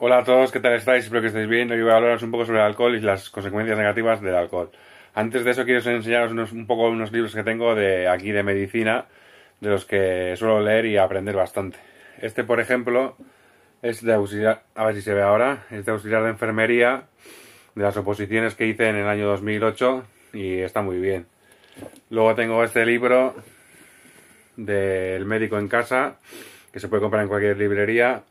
Hola a todos, ¿qué tal estáis? Espero que estéis bien. Hoy voy a hablaros un poco sobre el alcohol y las consecuencias negativas del alcohol. Antes de eso quiero enseñaros un poco unos libros que tengo de aquí de medicina, de los que suelo leer y aprender bastante. Este, por ejemplo, es de auxiliar, a ver si se ve ahora, es de auxiliar de enfermería, de las oposiciones que hice en el año 2008 y está muy bien. Luego tengo este libro del médico en casa, que se puede comprar en cualquier librería,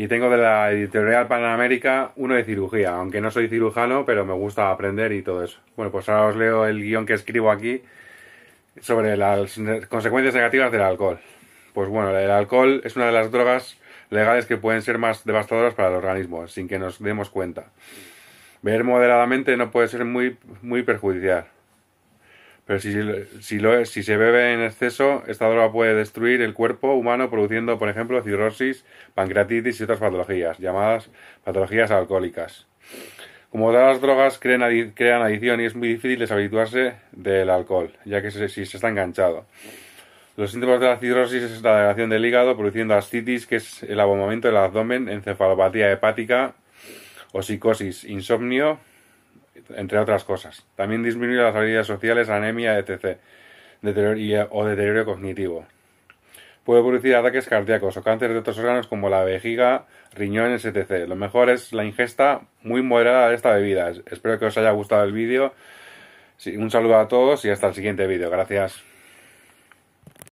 y tengo de la editorial Panamérica uno de cirugía, aunque no soy cirujano, pero me gusta aprender y todo eso. Bueno, pues ahora os leo el guión que escribo aquí sobre las consecuencias negativas del alcohol. Pues bueno, el alcohol es una de las drogas legales que pueden ser más devastadoras para el organismo, sin que nos demos cuenta. Ver moderadamente no puede ser muy, muy perjudicial. Pero si, se bebe en exceso, esta droga puede destruir el cuerpo humano produciendo, por ejemplo, cirrosis, pancreatitis y otras patologías, llamadas patologías alcohólicas. Como todas las drogas crean, adicción y es muy difícil deshabituarse del alcohol, ya que se, si se está enganchado. Los síntomas de la cirrosis es la degradación del hígado, produciendo ascitis, que es el abombamiento del abdomen, encefalopatía hepática o psicosis, insomnio, entre otras cosas. También disminuye las habilidades sociales, anemia, etc. o deterioro cognitivo. Puede producir ataques cardíacos o cáncer de otros órganos como la vejiga, riñones, etc. Lo mejor es la ingesta muy moderada de esta bebida. Espero que os haya gustado el vídeo. un saludo a todos y hasta el siguiente vídeo. Gracias.